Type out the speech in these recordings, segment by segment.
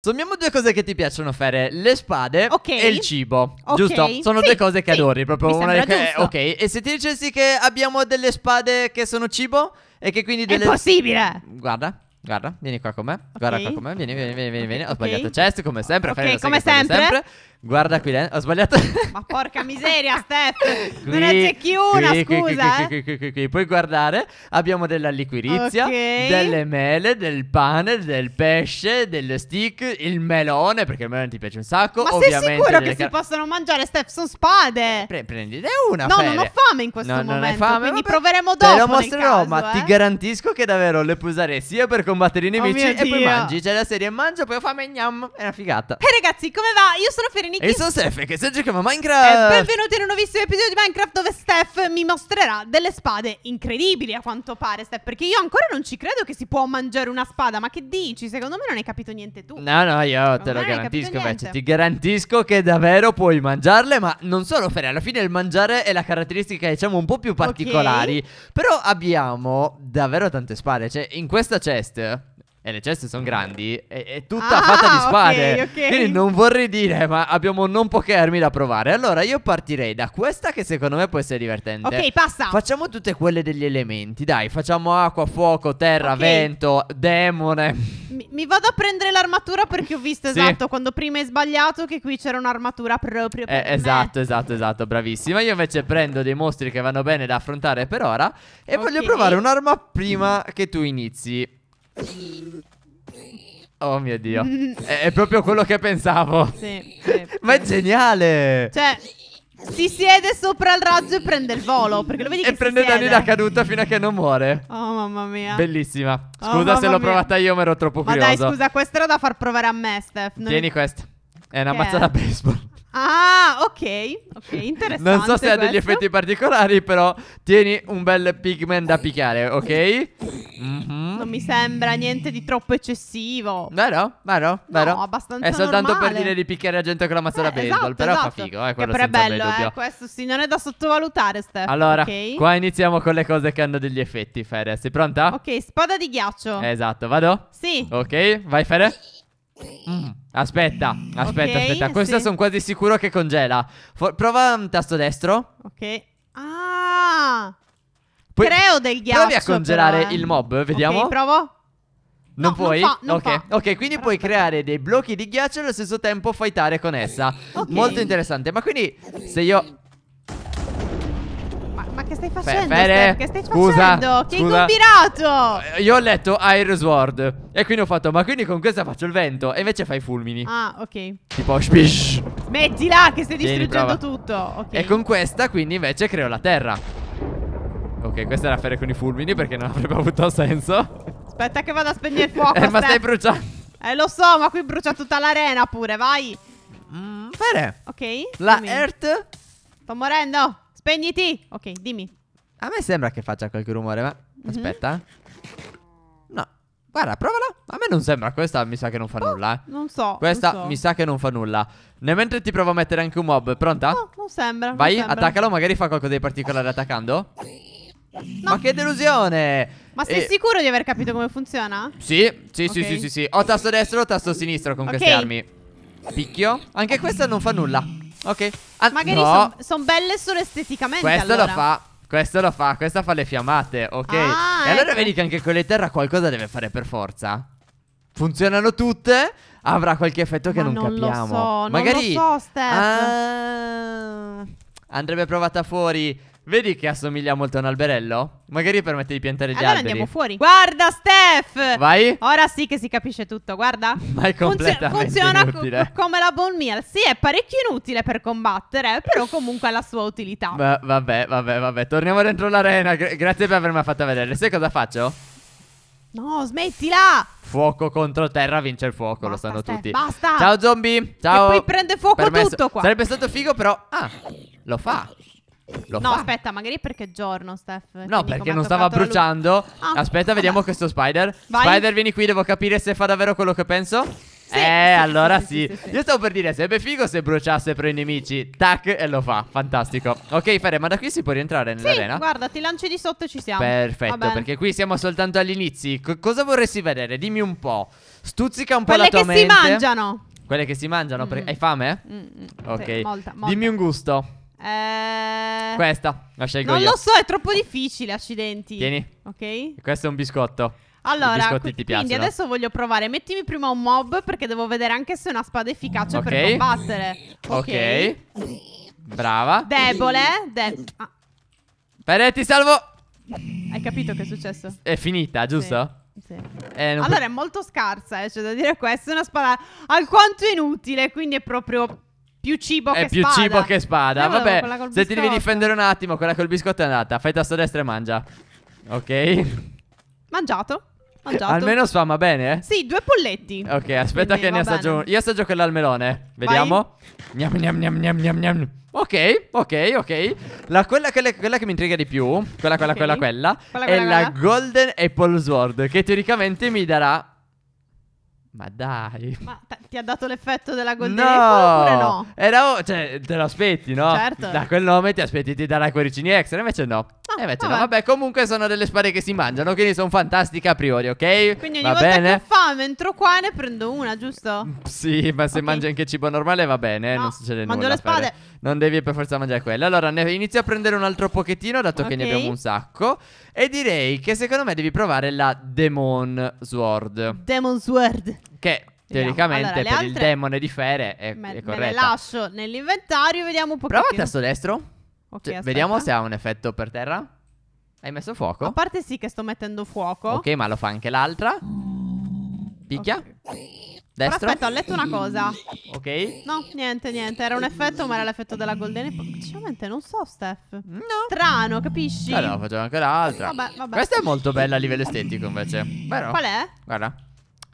Sommiamo due cose che ti piacciono fare, le spade okay. e il cibo, okay. giusto? Sono sì, due cose che sì. adori, proprio Mi una che... Ok, e se ti dicessi che abbiamo delle spade che sono cibo e che quindi delle... È possibile! Guarda, guarda, vieni qua con me, okay. guarda qua con me, vieni, vieni, vieni, vieni, ho sbagliato il chest, come sempre, okay, come sempre. come sempre. Guarda qui dentro. Ho sbagliato. Ma porca miseria, Steph. Qui, non ne chi una, qui, scusa. Qui, eh. qui, Puoi guardare. Abbiamo della liquirizia, okay. delle mele, del pane, del pesce, dello stick, il melone, perché il melone ti piace un sacco. Ma Ovviamente sei sicuro che si possono mangiare, Steph? Sono spade. Eh, pre- prendine una, No, fere. non ho fame in questo no, momento. Non hai fame. Quindi proveremo dopo. Te lo mostrerò, caso, ma eh. ti garantisco che davvero le puoi usare sia per combattere i oh nemici oh e Dio. poi mangi. C'è la serie mangia, poi ho fame, gnam. È una figata. E eh, ragazzi, come va? Io sono felice Nicky E sono Steph che sta giochiamo a Minecraft E benvenuti in un nuovissimo episodio di Minecraft dove Steph mi mostrerà delle spade incredibili a quanto pare Steph Perché io ancora non ci credo che si può mangiare una spada Ma che dici? Secondo me non hai capito niente tu No no io Secondo te lo garantisco invece Ti garantisco che davvero puoi mangiarle Ma non solo fere Alla fine il mangiare è la caratteristica diciamo un po' più particolari okay. Però abbiamo davvero tante spade Cioè in questa chest e le ceste sono grandi e, è tutta ah, fatta di spade. Okay, okay. Quindi non vorrei dire, ma abbiamo non poche armi da provare. Allora io partirei da questa che secondo me può essere divertente. Ok, passa. Facciamo tutte quelle degli elementi. Dai, facciamo acqua, fuoco, terra, okay. vento, demone. Mi, mi, vado a prendere l'armatura perché ho visto sì. esatto quando prima hai sbagliato che qui c'era un'armatura proprio per eh, Esatto, esatto, esatto, bravissima. Io invece prendo dei mostri che vanno bene da affrontare per ora e voglio provare un'arma prima che tu inizi. Oh mio Dio. È, è proprio quello che pensavo. Sì, sì. Ma è geniale. Cioè, si siede sopra il razzo e prende il volo. Perché lo vedi e prende danni da caduta fino a che non muore. Oh mamma mia. Bellissima. Oh, scusa oh, se l'ho provata io, ma ero troppo ma curioso. Ma dai, scusa, questa era da far provare a me, Steph. Non Tieni questa. È una mazzata baseball. Ah, ok, ok, interessante. Non so se questo. ha degli effetti particolari, però tieni un bel pigment da picchiare, ok? Mhm. Mm non mi sembra niente di troppo eccessivo. Vero? Vero? Vero? No, abbastanza È soltanto normale. per dire di picchiare la gente con la mazza da eh, baseball, esatto, però esatto. fa figo, eh, quello che è bello, eh, questo sì, non è da sottovalutare, Stefano. Allora, okay? qua iniziamo con le cose che hanno degli effetti, Fede. Sei pronta? Ok, spada di ghiaccio. Esatto, vado? Sì. Ok, vai Fede. Mm. Aspetta, aspetta, okay, aspetta. Questa sì. sono quasi sicuro che congela. For- prova un tasto destro. Ok. Ah! Puoi... Creo del ghiaccio. Provi a congelare però, eh. il mob, vediamo. Ok, provo. Non no, puoi? Non fa, non okay. ok, quindi puoi creare dei blocchi di ghiaccio e allo stesso tempo fightare con essa. Okay. Molto interessante. Ma quindi, se io. Ma, che stai facendo? Beh, che stai scusa, facendo? Che scusa. ingombinato! Eh, io ho letto Iron Sword. E quindi ho fatto, ma quindi con questa faccio il vento. E invece fai fulmini. Ah, ok. Tipo, spish. Smettila, che stai distruggendo Vieni, tutto. Okay. E con questa, quindi, invece creo la terra. Ok, questa era affare con i fulmini perché non avrebbe avuto senso. Aspetta che vado a spegnere il fuoco. eh, ma stai bruciando. Eh, lo so, ma qui brucia tutta l'arena pure, vai. Mm, fare. Ok. La dimmi. Earth. Sto morendo. Spegniti. Ok, dimmi. A me sembra che faccia qualche rumore, ma... Mm -hmm. Aspetta. No. Guarda, provala. A me non sembra. Questa mi sa che non fa oh, nulla. Eh. Non so. Questa non so. mi sa che non fa nulla. Ne mentre ti provo a mettere anche un mob. Pronta? No, non sembra. Vai, non sembra. attaccalo. Magari fa qualcosa di particolare attaccando. Ma, ma che delusione! Ma sei e... sicuro di aver capito come funziona? Sì, sì, okay. sì, sì, sì, sì. Ho tasto destro, ho tasto sinistro con okay. queste armi. Picchio. Anche questa non fa nulla. Ok. An Magari no. sono son belle solo esteticamente. Questa allora. lo fa. Questa lo fa, questa fa le fiammate, ok? Ah, e allora ecco. vedi che anche con le terra qualcosa deve fare per forza. Funzionano tutte, avrà qualche effetto che Ma non, non capiamo. Lo so, Magari... non lo so, Steph. Ah, andrebbe provata fuori Vedi che assomiglia molto a un alberello? Magari permette di piantare gli allora alberi. Allora andiamo fuori. Guarda, Steph! Vai. Ora sì che si capisce tutto, guarda. Ma è completamente Funzio- Funziona co- come la bone meal. Sì, è parecchio inutile per combattere, eh, però comunque ha la sua utilità. Ma, vabbè, vabbè, vabbè. Torniamo dentro l'arena. Gra- grazie per avermi fatto vedere. Sai cosa faccio? No, smettila! Fuoco contro terra vince il fuoco, basta, lo sanno Steph, tutti. Basta! Ciao zombie! Ciao! E poi prende fuoco Permesso. tutto qua. Sarebbe stato figo però... Ah, lo fa. Lo no, fa. aspetta, magari perché è giorno, Steph. No, perché non stava bruciando. Ah, aspetta, vabbè. vediamo questo Spider. Vai. Spider, vieni qui, devo capire se fa davvero quello che penso. Sì, eh, sì, allora sì, sì, Io stavo per dire, sarebbe figo se bruciasse per i nemici. Tac, e lo fa. Fantastico. Ok, Fere, ma da qui si può rientrare nell'arena? Sì, guarda, ti lancio di sotto e ci siamo. Perfetto, perché qui siamo soltanto agli inizi. C cosa vorresti vedere? Dimmi un po'. Stuzzica un Quelle po' la tua mente. Quelle che si mangiano. Quelle che si mangiano, mm. hai fame? Mm, ok. Molta, molta. Dimmi un gusto. Eh... Questa, la scelgo non io. Non lo so, è troppo difficile, accidenti. Tieni. Ok. Questo è un biscotto. Allora, qui, quindi piacciono. adesso voglio provare. Mettimi prima un mob perché devo vedere anche se è una spada efficace okay. per combattere. Ok. okay. Brava. Debole. De- ah. Pere, ti salvo. Hai capito che è successo? È finita, giusto? Sì. Sì. Eh, allora è molto scarsa, eh, cioè da dire questo è una spada alquanto inutile, quindi è proprio più cibo è che più spada. cibo che spada. Eh, Vabbè, se ti devi difendere un attimo, quella col biscotto è andata. Fai tasto destro e mangia. Ok. Mangiato. Mangiato. Almeno sfama bene, eh? Sì, due polletti. Ok, aspetta Quindi, che ne assaggio uno. Io assaggio quella al melone. Vediamo. Gnam, gnam, gnam, gnam, gnam, gnam. Ok, ok, ok. La, quella, quella, quella, che mi intriga di più, quella, quella, okay. quella, quella, quella, è quella, la Golden Apple Sword, che teoricamente mi darà ma dai. Ma t- ti ha dato l'effetto della Golden no! Apple oppure no? Era, cioè, te lo aspetti, no? Certo. Da quel nome ti aspetti ti darà i cuoricini extra, invece no. Ah, invece vabbè. no. Vabbè, comunque sono delle spade che si mangiano, quindi sono fantastiche a priori, ok? Quindi ogni va volta bene? che ho fame entro qua ne prendo una, giusto? Sì, ma se okay. mangi anche cibo normale va bene, eh, no. non succede Mangio nulla. Mangio le spade. Non devi per forza mangiare quelle. Allora, ne inizio a prendere un altro pochettino, dato okay. che ne abbiamo un sacco. E direi che secondo me devi provare la Demon Sword. Demon Sword. Che teoricamente allora, per altre... il demone di Fere è, me, è corretta. Me le lascio nell'inventario, vediamo un po'. Prova testo destro. Okay, cioè, vediamo se ha un effetto per terra. Hai messo fuoco? A parte sì che sto mettendo fuoco. Ok, ma lo fa anche l'altra. Picchia. Okay. Destro. Però aspetta, ho letto una cosa. Ok. No, niente, niente. Era un effetto, ma era l'effetto della Golden Epoch. Sinceramente, non so, Steph. No. Strano, capisci? Allora, facciamo anche l'altra. Vabbè, vabbè. Questa è molto bella a livello estetico, invece. Vero? Qual è? Guarda.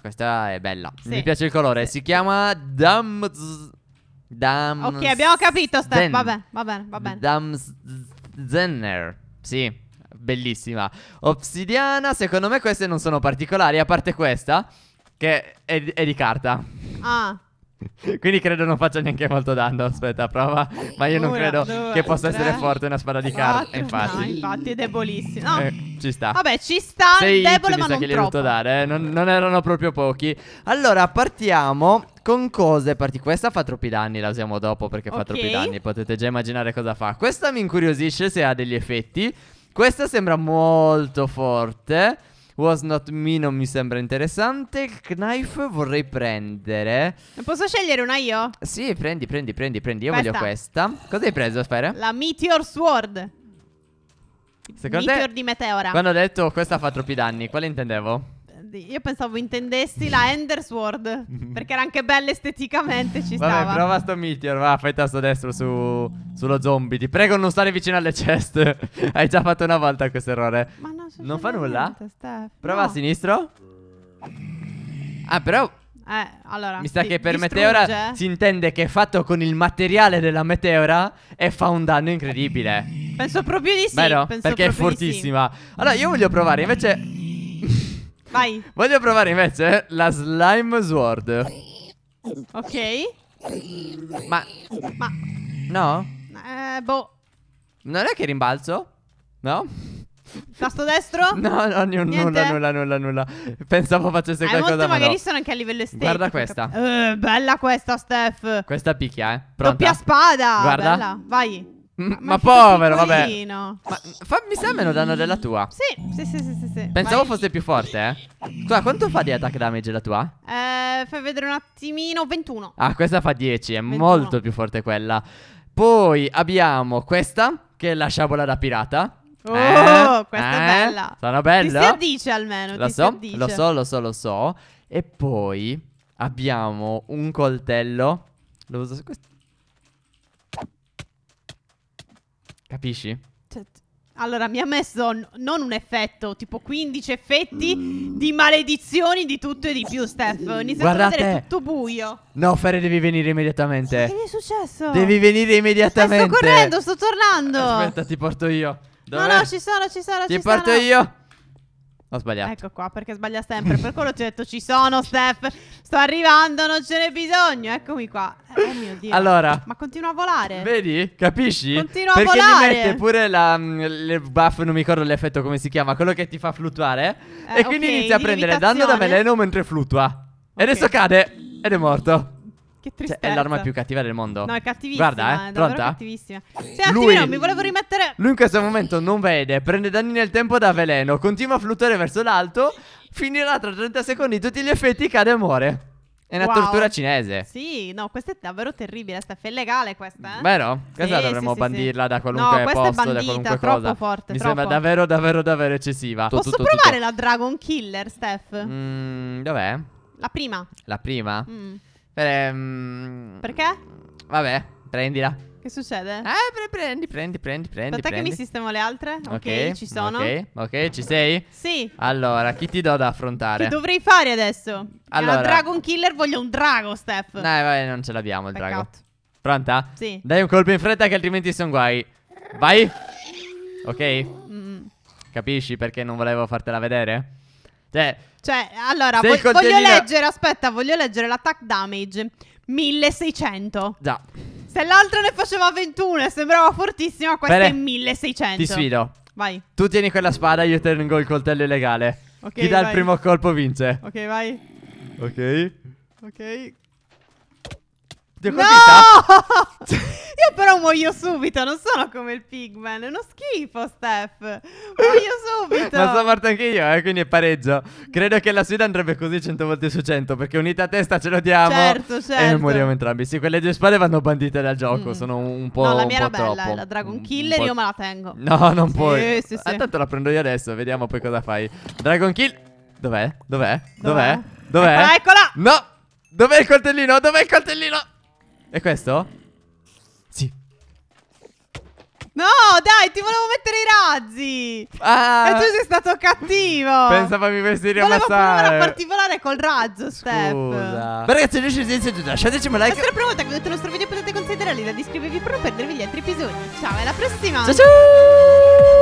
Questa è bella. Sì. Mi piace il colore. Sì. Si chiama Dams. Dam. Ok, abbiamo capito, Steph. Va bene, va bene, va bene. Damzenner. Sì. Bellissima. Obsidiana, secondo me queste non sono particolari, a parte questa, che è, è di carta. Ah. Quindi credo non faccia neanche molto danno. Aspetta, prova. Ma io non Una, credo due, che possa tre, essere forte una spada di carta. Infatti. No, infatti è debolissimo. No. Eh, ci sta. Vabbè, ci sta. Sei debole, ma non che troppo. dare. Eh? Non, non, erano proprio pochi. Allora, partiamo con cose particolari. Questa fa troppi danni, la usiamo dopo perché okay. fa troppi danni. Potete già immaginare cosa fa. Questa mi incuriosisce se ha degli effetti. Questa sembra molto forte. Was Not Me non mi sembra interessante. Il knife vorrei prendere. Ne posso scegliere una io? Sì, prendi, prendi, prendi, prendi. Io questa. voglio questa. Cosa hai preso, Spera? La Meteor Sword. Secondo Meteor te, di meteora. Quando ho detto questa fa troppi danni, quale intendevo? io pensavo intendessi la Endersword perché era anche bella esteticamente, ci Vabbè, stava. prova sto meteor, va, fai tasto destro su, sullo zombie. Ti prego non stare vicino alle chest. Hai già fatto una volta questo errore. Ma non, non fa nulla? Niente, prova no. a sinistro. Ah, però eh, allora, Mi sa che per distrugge. meteora si intende che è fatto con il materiale della meteora e fa un danno incredibile. Penso proprio di sì. Vero? Perché è fortissima. Sì. Allora, io voglio provare invece Vai. Voglio provare invece la slime sword. Ok. Ma... Ma... No? Eh, boh. Non è che rimbalzo? No? Tasto destro? No, no, n- nulla, nulla, nulla, nulla. Pensavo facesse eh, qualcosa. Molto ma magari no. sono anche a livello esterno. Guarda questa. Uh, bella questa, Steph. Questa picchia, eh. Pronta? Doppia spada. Guarda. Bella. Vai ma, ma povero, vabbè. Ma fammi sa meno danno della tua. Sì, sì, sì, sì, sì, sì. Pensavo Vai. fosse più forte, eh. Qua, quanto fa di attack damage la tua? Eh, fai vedere un attimino, 21. Ah, questa fa 10, è 21. molto più forte quella. Poi abbiamo questa, che è la sciabola da pirata. Oh, eh, questa eh, è bella. Sono bella. Ti si addice almeno. Lo so, lo so, lo so, lo so. E poi abbiamo un coltello. Lo uso su questo. Capisci? Cioè, allora, mi ha messo n- non un effetto, tipo 15 effetti mm. di maledizioni di tutto e di più, Steph. Ho mm. Guardate. a vedere tutto buio. No, Fere, devi venire immediatamente. Cioè, che è successo? Devi venire cioè, immediatamente. Sto correndo, sto tornando. Aspetta, ti porto io. Dov'è? No, no, ci sono, ci sono, ti ci sono. Ti porto io. Ho sbagliato. Ecco qua, perché sbaglia sempre. per quello ti ho detto ci sono, Steph. Sto arrivando, non ce n'è bisogno. Eccomi qua. Eh, oh mio Dio. Allora, ma continua a volare. Vedi? Capisci? Continua Perché a volare. Perché gli mette pure la, il mm, buff, non mi ricordo l'effetto come si chiama, quello che ti fa fluttuare. Eh, e quindi okay, inizia a prendere danno da veleno mentre fluttua. Okay. E adesso cade ed è morto. Che tristezza. Cioè, è l'arma più cattiva del mondo. No, è cattivissima. Guarda, eh, è pronta? cattivissima. Cioè, lui, mi volevo rimettere. Lui in questo momento non vede, prende danni nel tempo da veleno, continua a fluttuare verso l'alto, finirà tra 30 secondi tutti gli effetti, cade e muore. È una wow. tortura cinese. Sì, no, questa è davvero terribile. Questa è illegale questa, eh? Vero? Questa sì, dovremmo sì, bandirla sì. da qualunque no, posto, bandita, da qualunque cosa. Forte, Mi troppo. sembra davvero, davvero, davvero eccessiva. Posso tutto, provare tutto. la Dragon Killer, Steph? Mm, dov'è? La prima. La prima? Mm. Per, um... Perché? Vabbè, prendila. Che succede? Eh, prendi, prendi, prendi, prendi. Aspetta prendi. che mi sistemo le altre. Ok, ci sono. Ok, ok, ci sei? Sì. Allora, chi ti do da affrontare? Che dovrei fare adesso? Allora, Dragon Killer, voglio un drago, Steph. Dai, vai, non ce l'abbiamo il Peccato. drago. Pronta? Sì. Dai un colpo in fretta che altrimenti sono guai. Vai. Ok? Mm. Capisci perché non volevo fartela vedere? Cioè, cioè allora, voglio, contenino... voglio leggere, aspetta, voglio leggere l'attack damage. 1600. Già. Se l'altra ne faceva 21 e sembrava fortissima, questa Bene. è 1600. Ti sfido. Vai. Tu tieni quella spada, io tengo il coltello illegale. Okay, Chi dà vai. il primo colpo vince. Ok, vai. Ok. Ok. No! Io però muoio subito, non sono come il Pigman, è uno schifo Steph. Muoio subito. Ma sono morto anche io, eh, quindi è pareggio. Credo che la sfida andrebbe così 100 volte su 100, perché unita a testa ce lo diamo. Certo, certo. E moriamo entrambi. Sì, quelle due spade vanno bandite dal gioco, mm. sono un po' No, la mia era bella, troppo. la Dragon Killer, io me la tengo. No, non sì, puoi. Sì, sì. Ah, tanto la prendo io adesso, vediamo poi cosa fai. Dragon Kill... Dov'è? Dov'è? Dov'è? Dov'è? Dov'è? Eccola, eccola! No! Dov'è il coltellino? Dov'è il coltellino? È questo? Sì. No, dai, ti volevo mettere i razzi. Ah, e tu sei stato cattivo. Pensavo mi avessi riammassato. Volevo provare a particolare col razzo, Steph. Scusa. Beh, ragazzi, noi ci siamo tutti. Lasciateci un like. Se la prima volta che vedete il nostro video potete considerare di iscrivervi per non perdervi gli altri episodi. Ciao, alla prossima. Ciao ciao.